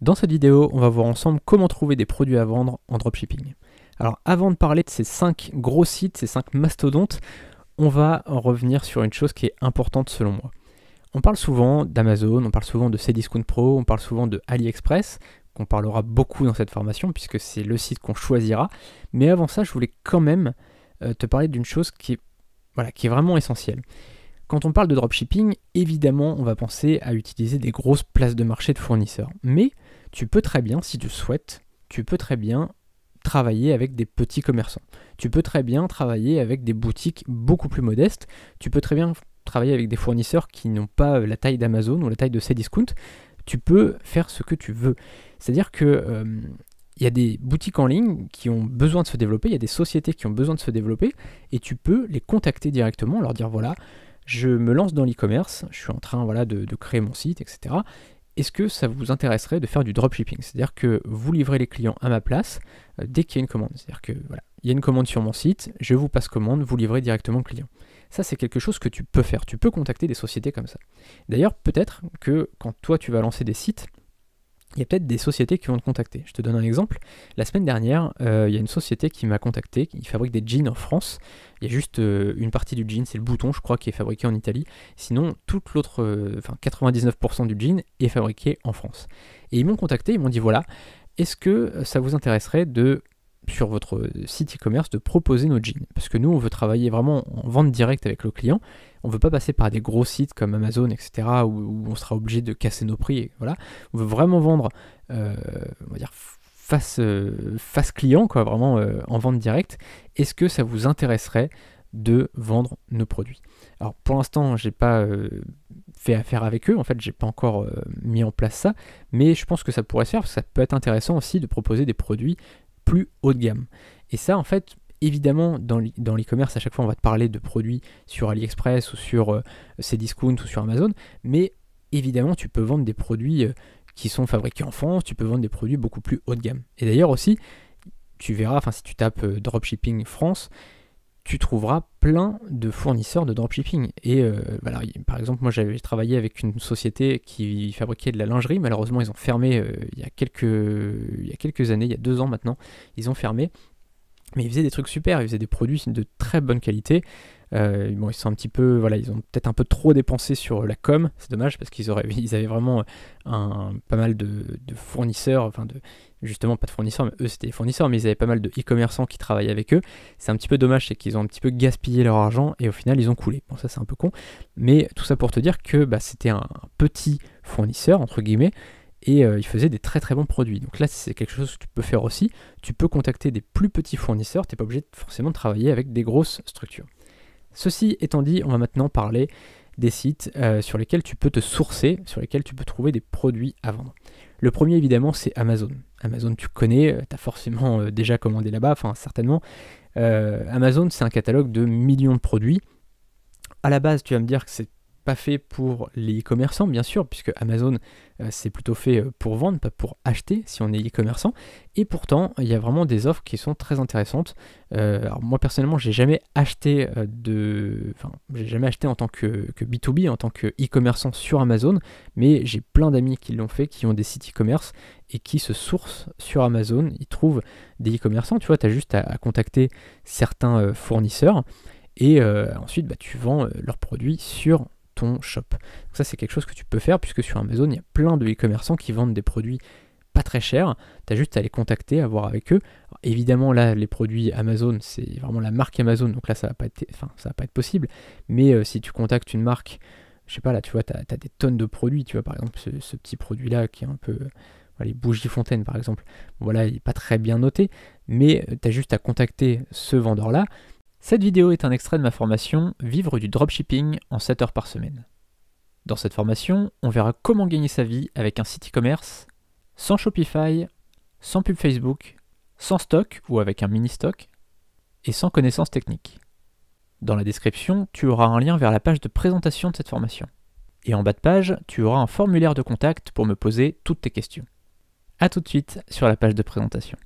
Dans cette vidéo, on va voir ensemble comment trouver des produits à vendre en dropshipping. Alors avant de parler de ces 5 gros sites, ces 5 mastodontes, on va revenir sur une chose qui est importante selon moi. On parle souvent d'Amazon, on parle souvent de Cdiscount Pro, on parle souvent de AliExpress, qu'on parlera beaucoup dans cette formation puisque c'est le site qu'on choisira. Mais avant ça, je voulais quand même euh, te parler d'une chose qui est, voilà, qui est vraiment essentielle. Quand on parle de dropshipping, évidemment, on va penser à utiliser des grosses places de marché de fournisseurs. Mais tu peux très bien, si tu souhaites, tu peux très bien travailler avec des petits commerçants. Tu peux très bien travailler avec des boutiques beaucoup plus modestes. Tu peux très bien travailler avec des fournisseurs qui n'ont pas euh, la taille d'Amazon ou la taille de Cdiscount. Tu peux faire ce que tu veux. C'est-à-dire que il y a des boutiques en ligne qui ont besoin de se développer, il y a des sociétés qui ont besoin de se développer, et tu peux les contacter directement, leur dire voilà, je me lance dans l'e-commerce, je suis en train voilà, de, créer mon site, etc est-ce que ça vous intéresserait de faire du dropshipping C'est-à-dire que vous livrez les clients à ma place euh, dès qu'il y a une commande. C'est-à-dire que voilà, il y a une commande sur mon site, je vous passe commande, vous livrez directement le client. Ça, c'est quelque chose que tu peux faire. Tu peux contacter des sociétés comme ça. D'ailleurs, peut-être que quand toi, tu vas lancer des sites, il y a peut-être des sociétés qui vont te contacter. Je te donne un exemple. La semaine dernière, euh, il y a une société qui m'a contacté, qui fabrique des jeans en France. Il y a juste euh, une partie du jean, c'est le bouton, je crois, qui est fabriqué en Italie. Sinon, toute l'autre, euh, enfin 99% du jean est fabriqué en France. Et ils m'ont contacté, ils m'ont dit voilà, est-ce que ça vous intéresserait de sur votre site e-commerce de proposer nos jeans. Parce que nous, on veut travailler vraiment en vente directe avec le client. On ne veut pas passer par des gros sites comme Amazon, etc., où, on sera obligé de casser nos prix. voilà. On veut vraiment vendre, euh, on va dire, face, euh, face client, quoi, vraiment euh, en vente directe. Est-ce que ça vous intéresserait de vendre nos produits Alors pour l'instant, j'ai pas fait affaire avec eux. En fait, j'ai pas encore mis en place ça, mais je pense que ça pourrait se faire ça peut être intéressant aussi de proposer des produits plus haut de gamme. Et ça, en fait, évidemment, dans l'e-commerce, à chaque fois, on va te parler de produits sur AliExpress ou sur ces euh, Cdiscount ou sur Amazon, mais évidemment, tu peux vendre des produits euh, qui sont fabriqués en France, tu peux vendre des produits beaucoup plus haut de gamme. Et d'ailleurs aussi, tu verras, enfin, si tu tapes euh, dropshipping France, tu trouveras plein de fournisseurs de dropshipping. Et euh, par exemple, moi j'avais travaillé avec une société qui fabriquait de la lingerie. Malheureusement, ils ont fermé euh, il, quelques, il y a quelques années, il y a deux ans maintenant, ils ont fermé. Mais ils faisaient des trucs super, ils faisaient des produits de très bonne qualité. Euh, bon, ils sont un petit peu, voilà, ils ont peut-être un peu trop dépensé sur la com, c'est dommage parce qu'ils auraient, ils avaient vraiment un, pas mal de, fournisseurs, enfin de, justement pas de fournisseurs, mais eux c'était des fournisseurs, mais ils avaient pas mal de e-commerçants qui travaillaient avec eux. C'est un petit peu dommage, c'est qu'ils ont un petit peu gaspillé leur argent et au final ils ont coulé. Bon, ça c'est un peu con, mais tout ça pour te dire que bah, c'était un petit fournisseur entre guillemets et euh, il ils faisaient des très très bons produits. Donc là, c'est quelque chose que tu peux faire aussi. Tu peux contacter des plus petits fournisseurs, tu n'es pas obligé de, forcément de travailler avec des grosses structures. Ceci étant dit, on va maintenant parler des sites euh, sur lesquels tu peux te sourcer, sur lesquels tu peux trouver des produits à vendre. Le premier évidemment c'est Amazon. Amazon tu connais, euh, tu as forcément déjà commandé là-bas, enfin certainement. Amazon c'est un catalogue de millions de produits. À la base tu vas me dire que c'est pas fait pour les e-commerçants, bien sûr, puisque Amazon euh, c'est plutôt fait euh, pour vendre, pas pour acheter si on est e-commerçant. Et pourtant, il y a vraiment des offres qui sont très intéressantes. Euh, alors moi personnellement, j'ai jamais acheté de, enfin, j'ai jamais acheté en tant que, B2B, en tant que e-commerçant sur Amazon, mais j'ai plein d'amis qui l'ont fait, qui ont des sites e-commerce et qui se sourcent sur Amazon. Ils trouvent des e-commerçants. Tu vois, tu as juste à, contacter certains fournisseurs et ensuite bah, tu vends leurs produits sur shop. ça c'est quelque chose que tu peux faire puisque sur Amazon il y a plein de e-commerçants qui vendent des produits pas très chers, tu as juste à les contacter, à voir avec eux. évidemment là les produits Amazon c'est vraiment la marque Amazon donc là ça va pas être, enfin, ça va pas être possible, mais euh, si tu contactes une marque, je sais pas là tu vois tu as, des tonnes de produits, tu vois par exemple ce, petit produit là qui est un peu les bougies fontaines par exemple, voilà, il n'est pas très bien noté, mais euh, tu as juste à contacter ce vendeur-là, cette vidéo est un extrait de ma formation Vivre du dropshipping en 7 heures par semaine. Dans cette formation, on verra comment gagner sa vie avec un site e-commerce, sans Shopify, sans pub Facebook, sans stock ou avec un mini stock, et sans connaissances techniques. Dans la description, tu auras un lien vers la page de présentation de cette formation. Et en bas de page, tu auras un formulaire de contact pour me poser toutes tes questions. A tout de suite sur la page de présentation.